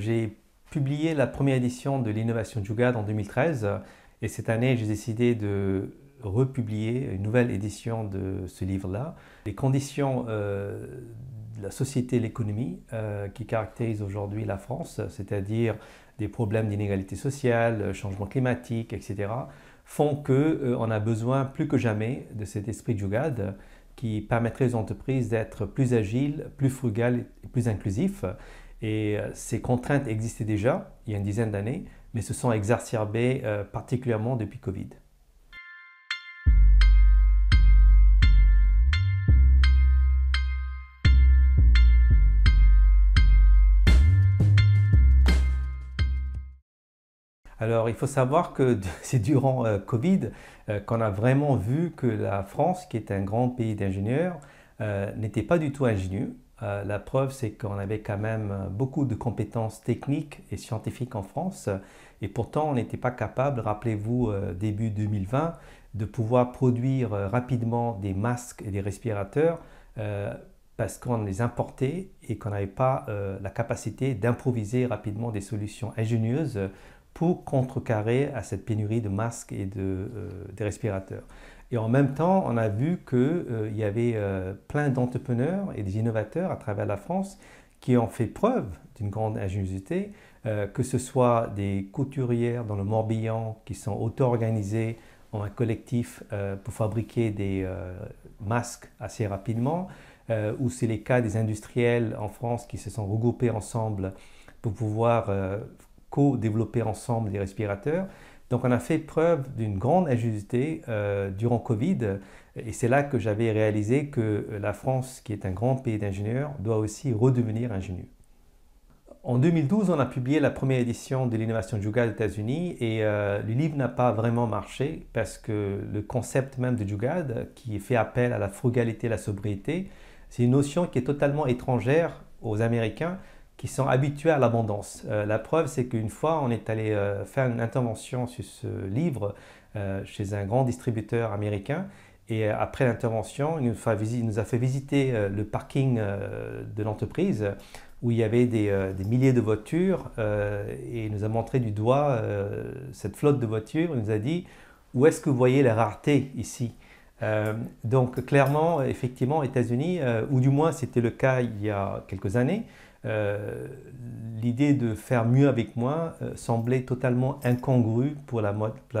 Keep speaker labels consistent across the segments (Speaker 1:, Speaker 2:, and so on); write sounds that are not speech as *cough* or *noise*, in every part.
Speaker 1: J'ai publié la première édition de l'innovation GAD en 2013 et cette année j'ai décidé de republier une nouvelle édition de ce livre-là. Les conditions euh, de la société et l'économie euh, qui caractérisent aujourd'hui la France, c'est-à-dire des problèmes d'inégalité sociale, euh, changement climatique, etc., font qu'on a besoin plus que jamais de cet esprit GAD qui permettrait aux entreprises d'être plus agiles, plus frugales et plus inclusifs. Et euh, ces contraintes existaient déjà il y a une dizaine d'années, mais se sont exacerbées euh, particulièrement depuis Covid. Alors, il faut savoir que *laughs* c'est durant euh, Covid qu'on a vraiment vu que la France, qui est un grand pays d'ingénieurs, n'était pas du tout ingénieux. Euh, la preuve, c'est qu'on avait quand même euh, beaucoup de compétences techniques et scientifiques en France, et pourtant on n'était pas capable, rappelez-vous, euh, début 2020, de pouvoir produire rapidement des masques et des respirateurs parce qu'on les importait et qu'on n'avait pas la capacité d'improviser rapidement des solutions ingénieuses pour contrecarrer à cette pénurie de masques et de, respirateurs. Et en même temps, on a vu qu'il euh, y avait euh, plein d'entrepreneurs et des innovateurs à travers la France qui ont fait preuve d'une grande ingéniosité, euh, que ce soit des couturières dans le Morbihan qui sont auto-organisées en un collectif pour fabriquer des masques assez rapidement, ou c'est les cas des industriels en France qui se sont regroupés ensemble pour pouvoir co-développer ensemble des respirateurs. Donc on a fait preuve d'une grande agilité euh, durant Covid et c'est là que j'avais réalisé que la France, qui est un grand pays d'ingénieurs, doit aussi redevenir ingénieux. En 2012, on a publié la première édition de l'innovation Juga aux États-Unis et euh, le livre n'a pas vraiment marché parce que le concept même de Jugad, qui fait appel à la frugalité et la sobriété, c'est une notion qui est totalement étrangère aux Américains qui sont habitués à l'abondance. Euh, la preuve, c'est qu'une fois, on est allé euh, faire une intervention sur ce livre euh, chez un grand distributeur américain. Et après l'intervention, il, nous a fait visiter le parking de l'entreprise où il y avait des, milliers de voitures et nous a montré du doigt cette flotte de voitures. Il nous a dit où est-ce que vous voyez la rareté ici donc clairement, effectivement, États-Unis, ou du moins c'était le cas il y a quelques années, euh, l'idée de faire mieux avec moi euh, semblait totalement incongrue pour la,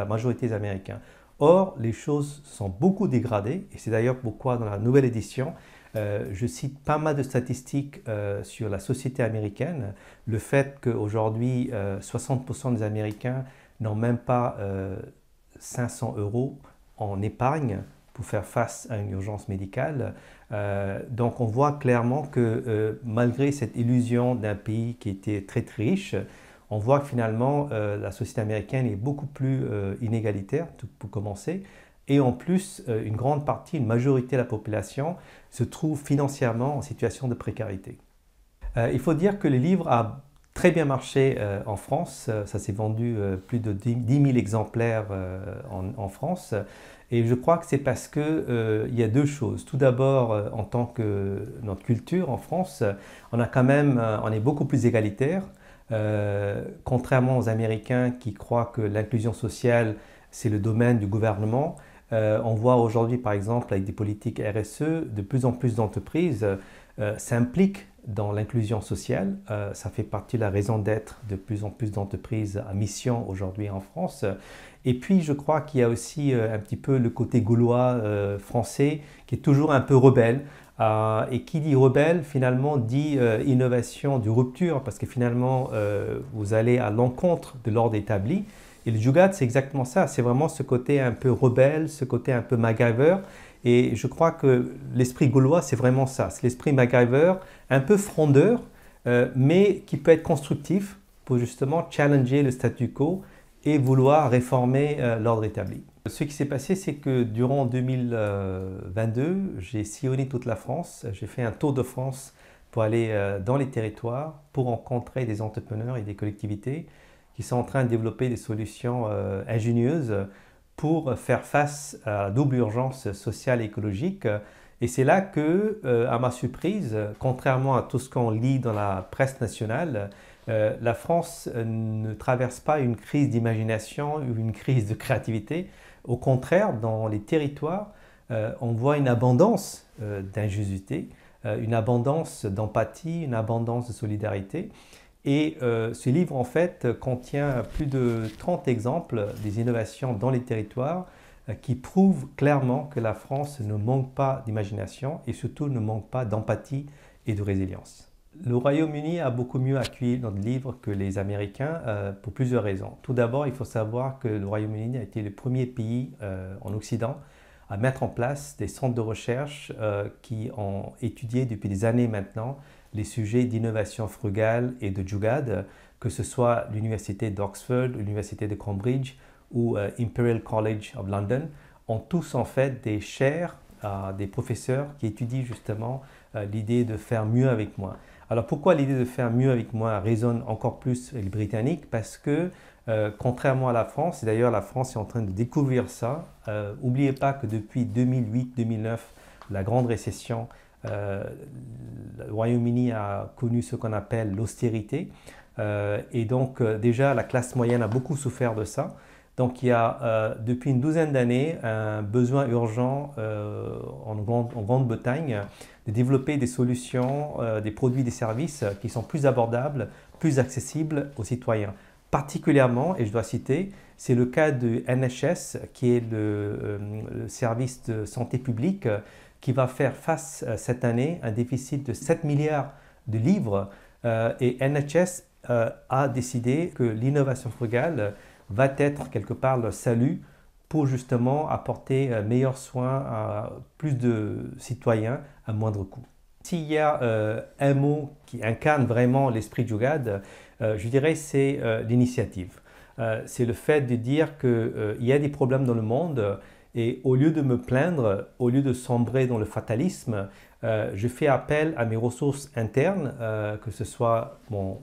Speaker 1: majorité des Américains. Or, les choses sont beaucoup dégradées, et c'est d'ailleurs pourquoi dans la nouvelle édition, euh, je cite pas mal de statistiques sur la société américaine, le fait qu'aujourd'hui 60% des Américains n'ont même pas 500 euros en épargne faire face à une urgence médicale. Euh, donc on voit clairement que euh, malgré cette illusion d'un pays qui était très, très riche, on voit que finalement euh, la société américaine est beaucoup plus inégalitaire, tout, pour commencer. Et en plus, une grande partie, une majorité de la population se trouve financièrement en situation de précarité. il faut dire que le livre a très bien marché en France. Ça s'est vendu plus de 10 000 exemplaires en, en, France. Et je crois que c'est parce qu'il euh, y a deux choses. Tout d'abord, euh, en tant que notre culture en France, on a quand même, euh, on est beaucoup plus égalitaire, contrairement aux Américains qui croient que l'inclusion sociale c'est le domaine du gouvernement. on voit aujourd'hui, par exemple, avec des politiques RSE, de plus en plus d'entreprises s'impliquent dans l'inclusion sociale. Euh, ça fait partie de la raison d'être de plus en plus d'entreprises à mission aujourd'hui en France. Et puis, je crois qu'il y a aussi euh, un petit peu le côté gaulois euh, français qui est toujours un peu rebelle. et qui dit rebelle, finalement, dit innovation, du rupture, parce que finalement, vous allez à l'encontre de l'ordre établi. Et le Jugat, c'est exactement ça. C'est vraiment ce côté un peu rebelle, ce côté un peu MacGyver. Et je crois que l'esprit gaulois, c'est vraiment ça. C'est l'esprit MacGyver, un peu frondeur, euh, mais qui peut être constructif pour justement challenger le statu quo et vouloir réformer euh, l'ordre établi. Ce qui s'est passé, c'est que durant 2022, euh, j'ai sillonné toute la France. J'ai fait un tour de France pour aller dans les territoires, pour rencontrer des entrepreneurs et des collectivités qui sont en train de développer des solutions euh, ingénieuses pour faire face à la double urgence sociale et écologique. Et c'est là que, euh, à ma surprise, contrairement à tout ce qu'on lit dans la presse nationale, euh, la France ne traverse pas une crise d'imagination ou une crise de créativité. Au contraire, dans les territoires, on voit une abondance d'ingéniosité, une abondance d'empathie, une abondance de solidarité. Et euh, ce livre, en fait, contient plus de 30 exemples des innovations dans les territoires euh, qui prouvent clairement que la France ne manque pas d'imagination et surtout ne manque pas d'empathie et de résilience. Le Royaume-Uni a beaucoup mieux accueilli notre livre que les Américains euh, pour plusieurs raisons. Tout d'abord, il faut savoir que le Royaume-Uni a été le premier pays en Occident à mettre en place des centres de recherche euh, qui ont étudié depuis des années maintenant les sujets d'innovation frugale et de jugad, que ce soit l'université d'Oxford, l'université de Cambridge ou euh, Imperial College of London, ont tous en fait des chaires des professeurs qui étudient justement euh, l'idée de faire mieux avec moi. Alors pourquoi l'idée de faire mieux avec moi résonne encore plus les Britanniques Parce que euh, contrairement à la France, et d'ailleurs la France est en train de découvrir ça, n'oubliez euh, oubliez pas que depuis 2008-2009, la grande récession, euh, le Royaume-Uni a connu ce qu'on appelle l'austérité. et donc déjà la classe moyenne a beaucoup souffert de ça. Donc il y a depuis une douzaine d'années un besoin urgent en Grande-Bretagne de développer des solutions, des produits, des services qui sont plus abordables, plus accessibles aux citoyens particulièrement, et je dois citer, c'est le cas de NHS, qui est euh, le, service de santé publique, qui va faire face euh, cette année à un déficit de 7 milliards de livres. Euh, et NHS a décidé que l'innovation frugale va être quelque part le salut pour justement apporter meilleurs soins à plus de citoyens à moindre coût. S'il y a euh, un mot qui incarne vraiment l'esprit du GAD, euh, je dirais c'est euh, l'initiative. c'est le fait de dire qu'il y a des problèmes dans le monde et au lieu de me plaindre, au lieu de sombrer dans le fatalisme, je fais appel à mes ressources internes, que ce soit mon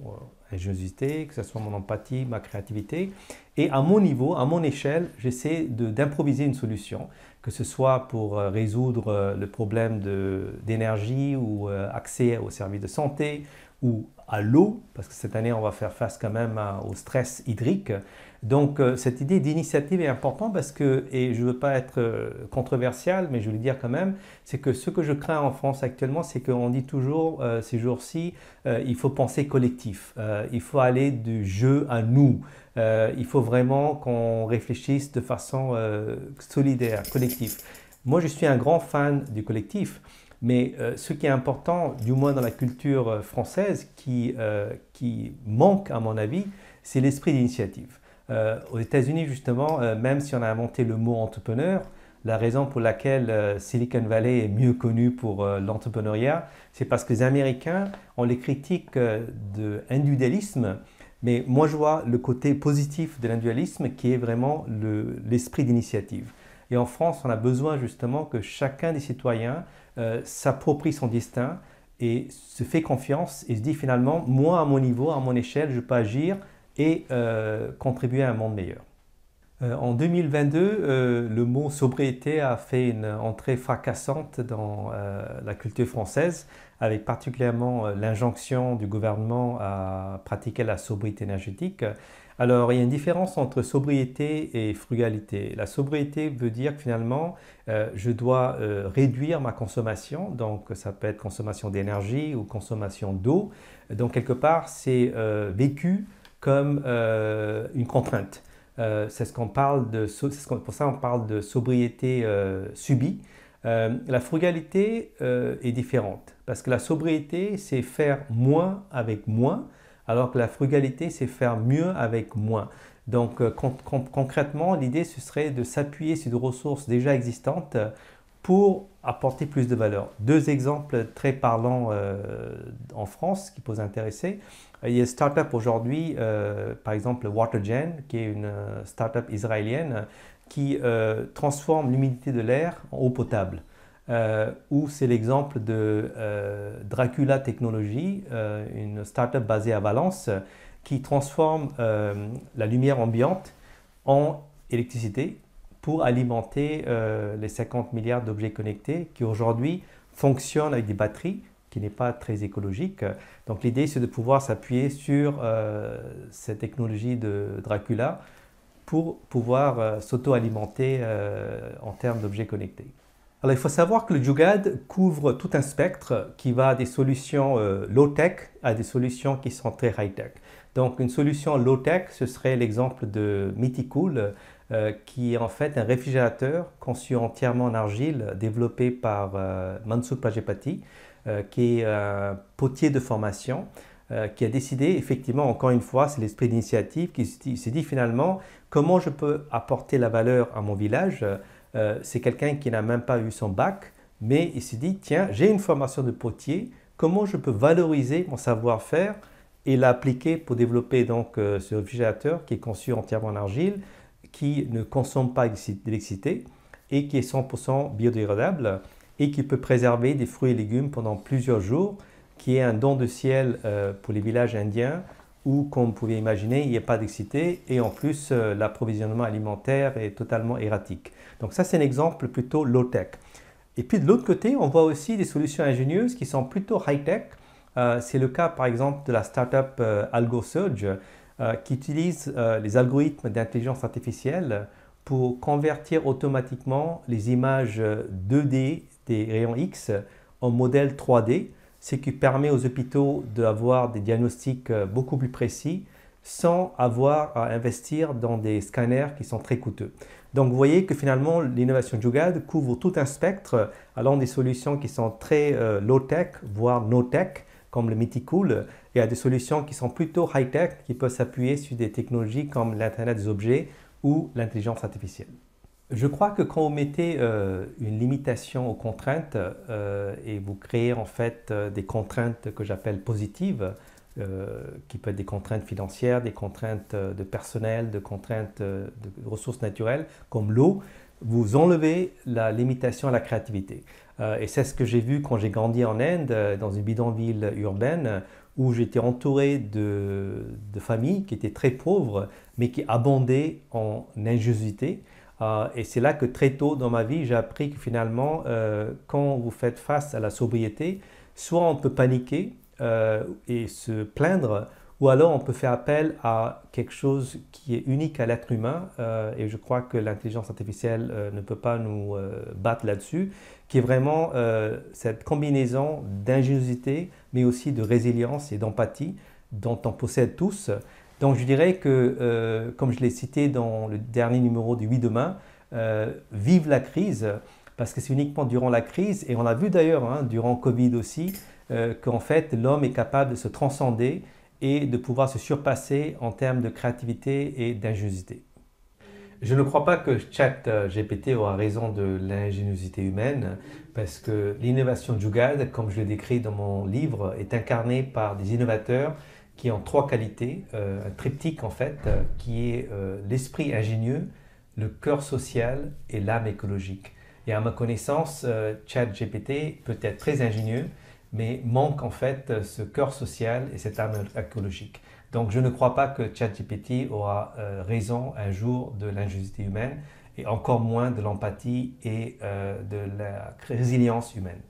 Speaker 1: ingéniosité, que ce soit mon empathie, ma créativité, et à mon niveau, à mon échelle, j'essaie d'improviser une solution que ce soit pour euh, résoudre euh, le problème d'énergie ou euh, accès aux services de santé, ou à l'eau, parce que cette année on va faire face quand même au stress hydrique. Donc euh, cette idée d'initiative est importante parce que, et je ne veux pas être euh, controversial, mais je veux le dire quand même, c'est que ce que je crains en France actuellement, c'est qu'on dit toujours euh, ces jours-ci, il faut penser collectif, il faut aller du jeu à nous, il faut vraiment qu'on réfléchisse de façon solidaire, collectif. Moi je suis un grand fan du collectif. Mais euh, ce qui est important, du moins dans la culture euh, française, qui, euh, qui manque à mon avis, c'est l'esprit d'initiative. aux États-Unis, justement, même si on a inventé le mot entrepreneur, la raison pour laquelle Silicon Valley est mieux connue pour l'entrepreneuriat, c'est parce que les Américains, on les critique de l'individualisme. mais moi je vois le côté positif de l'individualisme qui est vraiment l'esprit d'initiative. Et en France, on a besoin justement que chacun des citoyens euh, s'approprie son destin et se fait confiance et se dit finalement, moi à mon niveau, à mon échelle, je peux agir et euh, contribuer à un monde meilleur. Euh, en 2022, euh, le mot sobriété a fait une entrée fracassante dans euh, la culture française, avec particulièrement l'injonction du gouvernement à pratiquer la sobriété énergétique. Alors, il y a une différence entre sobriété et frugalité. La sobriété veut dire que finalement, je dois réduire ma consommation, donc ça peut être consommation d'énergie ou consommation d'eau. Donc, quelque part, c'est vécu comme une contrainte. Euh, c'est ce qu'on parle de, pour ça on parle de sobriété euh, subie. Euh, la frugalité est différente parce que la sobriété, c'est faire moins avec moins, alors que la frugalité, c'est faire mieux avec moins. Donc concrètement, l'idée, ce serait de s'appuyer sur des ressources déjà existantes pour apporter plus de valeur. Deux exemples très parlants en France qui peuvent intéresser. Il y a des startups aujourd'hui, euh, par exemple Watergen, qui est une euh, startup israélienne, euh, qui transforme l'humidité de l'air en eau potable. ou c'est l'exemple de Dracula Technologies, une start-up basée à Valence, qui transforme la lumière ambiante en électricité pour alimenter les 50 milliards d'objets connectés qui aujourd'hui fonctionnent avec des batteries qui n'est pas très écologique. Donc l'idée, c'est de pouvoir s'appuyer sur euh, cette technologie de Dracula pour pouvoir euh, s'auto-alimenter euh, en termes d'objets connectés. Alors il faut savoir que le Jugad couvre tout un spectre qui va des solutions low-tech à des solutions qui sont très high-tech. Donc une solution low-tech, ce serait l'exemple de Mythical, qui est en fait un réfrigérateur conçu entièrement en argile, développé par Mansour Pajepati. Euh, qui est euh, un potier de formation, euh, qui a décidé, effectivement, encore une fois, c'est l'esprit d'initiative, qui s'est dit finalement, comment je peux apporter la valeur à mon village C'est quelqu'un qui n'a même pas eu son bac, mais il s'est dit, tiens, j'ai une formation de potier, comment je peux valoriser mon savoir-faire et l'appliquer pour développer donc ce réfrigérateur qui est conçu entièrement en argile, qui ne consomme pas d'électricité et qui est 100% biodégradable et qui peut préserver des fruits et légumes pendant plusieurs jours, qui est un don de ciel euh, pour les villages indiens où, comme vous pouvez imaginer, il n'y a pas d'excité et en plus, euh, l'approvisionnement alimentaire est totalement erratique. Donc ça, c'est un exemple plutôt low-tech. Et puis de l'autre côté, on voit aussi des solutions ingénieuses qui sont plutôt high-tech. Euh, c'est le cas, par exemple, de la startup AlgoSurge qui utilise les algorithmes d'intelligence artificielle pour convertir automatiquement les images 2D des rayons X en modèle 3D, ce qui permet aux hôpitaux d'avoir des diagnostics euh, beaucoup plus précis sans avoir à investir dans des scanners qui sont très coûteux. Donc vous voyez que finalement l'innovation Jugad couvre tout un spectre allant des solutions qui sont très euh, low-tech, voire no-tech, comme le Mythicool, et à des solutions qui sont plutôt high-tech, qui peuvent s'appuyer sur des technologies comme l'Internet des objets ou l'intelligence artificielle. Je crois que quand vous mettez euh, une limitation aux contraintes euh, et vous créez en fait euh, des contraintes que j'appelle positives, qui peuvent être des contraintes financières, des contraintes de personnel, des contraintes de ressources naturelles comme l'eau, vous enlevez la limitation à la créativité. et c'est ce que j'ai vu quand j'ai grandi en Inde, dans une bidonville urbaine, où j'étais entouré de, de, familles qui étaient très pauvres, mais qui abondaient en ingéniosité. Euh, et c'est là que très tôt dans ma vie, j'ai appris que finalement, euh, quand vous faites face à la sobriété, soit on peut paniquer euh, et se plaindre, ou alors on peut faire appel à quelque chose qui est unique à l'être humain, et je crois que l'intelligence artificielle ne peut pas nous battre là-dessus, qui est vraiment cette combinaison d'ingéniosité, mais aussi de résilience et d'empathie dont on possède tous donc je dirais que, euh, comme je l'ai cité dans le dernier numéro du 8 demain, euh, vive la crise, parce que c'est uniquement durant la crise, et on a vu d'ailleurs hein, durant Covid aussi, euh, qu'en fait l'homme est capable de se transcender et de pouvoir se surpasser en termes de créativité et d'ingéniosité. Je ne crois pas que Chat GPT aura raison de l'ingéniosité humaine, parce que l'innovation Jugad, comme je l'ai décrit dans mon livre, est incarnée par des innovateurs qui est en trois qualités, euh, un triptyque en fait, euh, qui est euh, l'esprit ingénieux, le cœur social et l'âme écologique. Et à ma connaissance, GPT peut être très ingénieux, mais manque en fait ce cœur social et cette âme écologique. Donc je ne crois pas que GPT aura raison un jour de l'injustice humaine et encore moins de l'empathie et de la résilience humaine.